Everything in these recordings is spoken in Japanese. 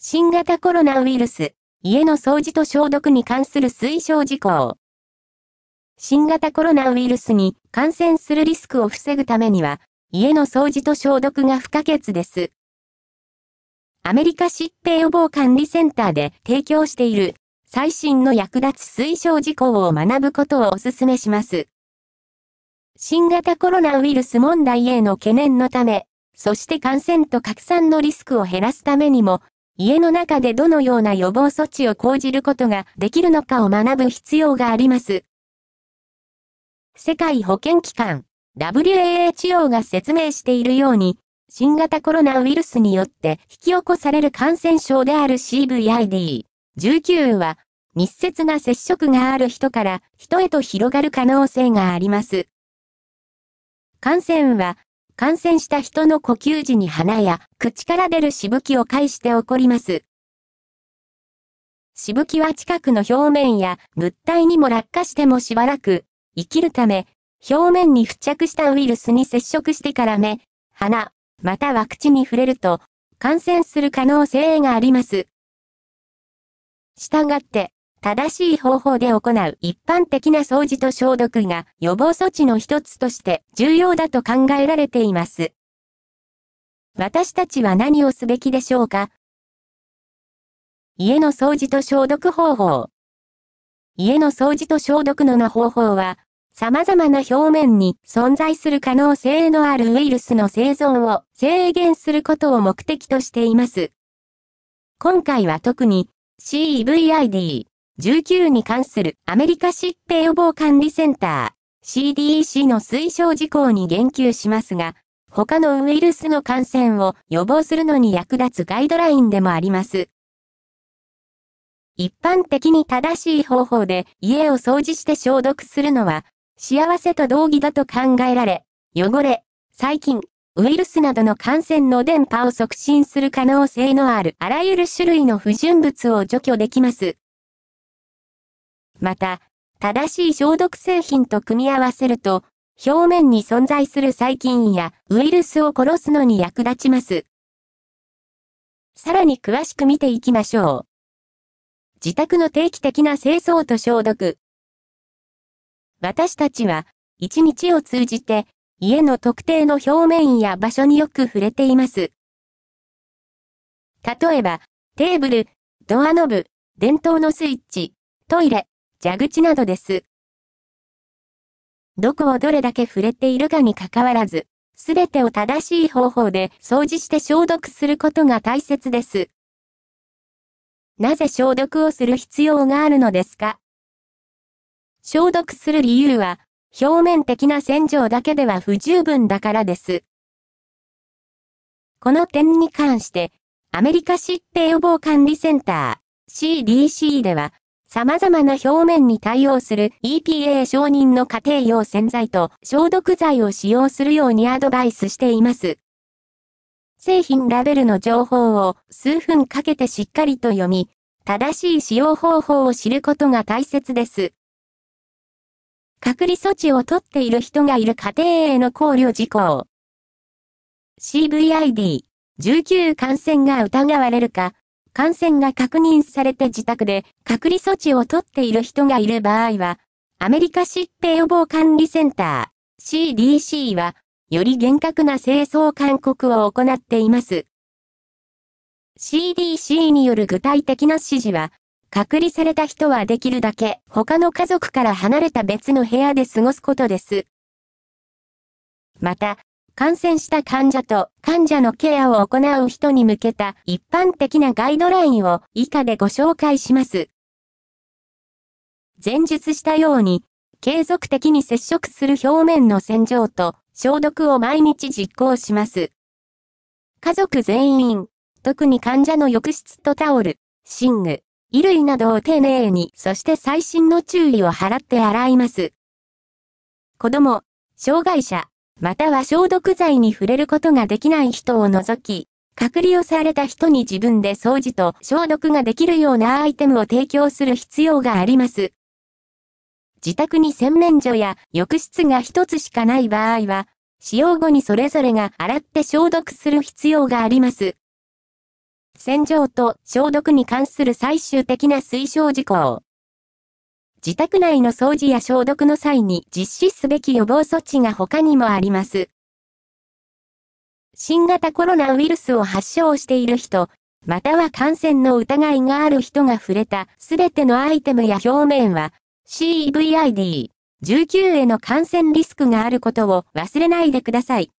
新型コロナウイルス、家の掃除と消毒に関する推奨事項。新型コロナウイルスに感染するリスクを防ぐためには、家の掃除と消毒が不可欠です。アメリカ疾病予防管理センターで提供している最新の役立つ推奨事項を学ぶことをお勧めします。新型コロナウイルス問題への懸念のため、そして感染と拡散のリスクを減らすためにも、家の中でどのような予防措置を講じることができるのかを学ぶ必要があります。世界保健機関 WHO が説明しているように、新型コロナウイルスによって引き起こされる感染症である CVID19 は、密接な接触がある人から人へと広がる可能性があります。感染は感染した人の呼吸時に鼻や口から出るしぶきを介して起こります。しぶきは近くの表面や物体にも落下してもしばらく生きるため、表面に付着したウイルスに接触してから目、鼻、または口に触れると感染する可能性があります。したがって、正しい方法で行う一般的な掃除と消毒が予防措置の一つとして重要だと考えられています。私たちは何をすべきでしょうか家の掃除と消毒方法。家の掃除と消毒のの方法は、様々な表面に存在する可能性のあるウイルスの生存を制限することを目的としています。今回は特に CVID、19に関するアメリカ疾病予防管理センター CDC の推奨事項に言及しますが、他のウイルスの感染を予防するのに役立つガイドラインでもあります。一般的に正しい方法で家を掃除して消毒するのは、幸せと同義だと考えられ、汚れ、細菌、ウイルスなどの感染の伝播を促進する可能性のあるあらゆる種類の不純物を除去できます。また、正しい消毒製品と組み合わせると、表面に存在する細菌やウイルスを殺すのに役立ちます。さらに詳しく見ていきましょう。自宅の定期的な清掃と消毒。私たちは、一日を通じて、家の特定の表面や場所によく触れています。例えば、テーブル、ドアノブ、電灯のスイッチ、トイレ、蛇口などです。どこをどれだけ触れているかにかかわらず、すべてを正しい方法で掃除して消毒することが大切です。なぜ消毒をする必要があるのですか消毒する理由は、表面的な洗浄だけでは不十分だからです。この点に関して、アメリカ疾病予防管理センター CDC では、様々な表面に対応する EPA 承認の過程用洗剤と消毒剤を使用するようにアドバイスしています。製品ラベルの情報を数分かけてしっかりと読み、正しい使用方法を知ることが大切です。隔離措置をとっている人がいる家庭への考慮事項。CVID19 感染が疑われるか、感染が確認されて自宅で隔離措置をとっている人がいる場合は、アメリカ疾病予防管理センター CDC は、より厳格な清掃勧告を行っています。CDC による具体的な指示は、隔離された人はできるだけ他の家族から離れた別の部屋で過ごすことです。また、感染した患者と患者のケアを行う人に向けた一般的なガイドラインを以下でご紹介します。前述したように、継続的に接触する表面の洗浄と消毒を毎日実行します。家族全員、特に患者の浴室とタオル、寝具、衣類などを丁寧に、そして最新の注意を払って洗います。子供、障害者、または消毒剤に触れることができない人を除き、隔離をされた人に自分で掃除と消毒ができるようなアイテムを提供する必要があります。自宅に洗面所や浴室が一つしかない場合は、使用後にそれぞれが洗って消毒する必要があります。洗浄と消毒に関する最終的な推奨事項。自宅内の掃除や消毒の際に実施すべき予防措置が他にもあります。新型コロナウイルスを発症している人、または感染の疑いがある人が触れたすべてのアイテムや表面は CVID19 への感染リスクがあることを忘れないでください。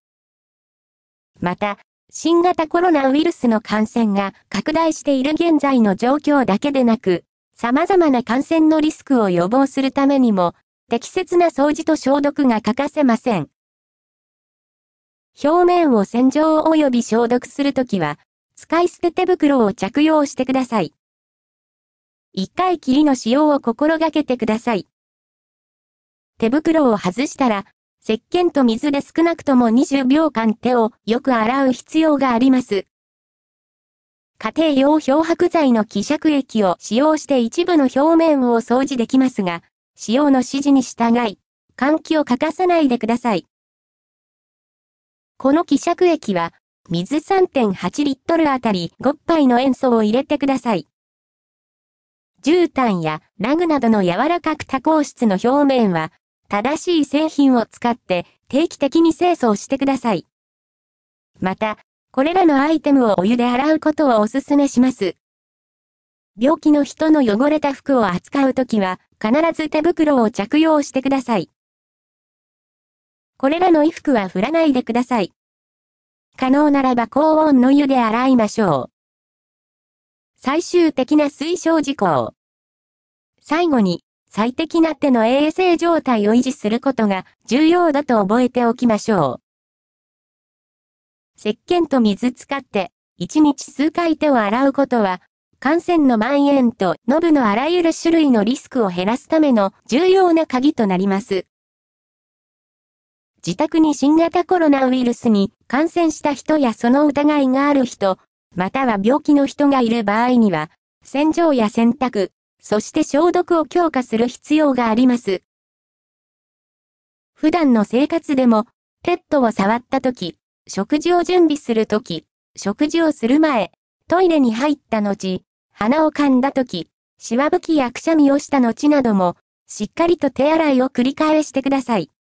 また、新型コロナウイルスの感染が拡大している現在の状況だけでなく、様々な感染のリスクを予防するためにも、適切な掃除と消毒が欠かせません。表面を洗浄及び消毒するときは、使い捨て手袋を着用してください。一回きりの使用を心がけてください。手袋を外したら、石鹸と水で少なくとも20秒間手をよく洗う必要があります。家庭用漂白剤の希釈液を使用して一部の表面を掃除できますが、使用の指示に従い、換気を欠かさないでください。この希釈液は、水3.8リットルあたり5杯の塩素を入れてください。絨毯やラグなどの柔らかく多孔質の表面は、正しい製品を使って定期的に清掃してください。また、これらのアイテムをお湯で洗うことをお勧めします。病気の人の汚れた服を扱うときは、必ず手袋を着用してください。これらの衣服は振らないでください。可能ならば高温の湯で洗いましょう。最終的な推奨事項。最後に、最適な手の衛生状態を維持することが重要だと覚えておきましょう。石鹸と水使って、1日数回手を洗うことは、感染の蔓延とノブのあらゆる種類のリスクを減らすための重要な鍵となります。自宅に新型コロナウイルスに感染した人やその疑いがある人、または病気の人がいる場合には、洗浄や洗濯、そして消毒を強化する必要があります。普段の生活でも、ペットを触った時、食事を準備するとき、食事をする前、トイレに入った後、鼻を噛んだとき、しわぶきやくしゃみをした後なども、しっかりと手洗いを繰り返してください。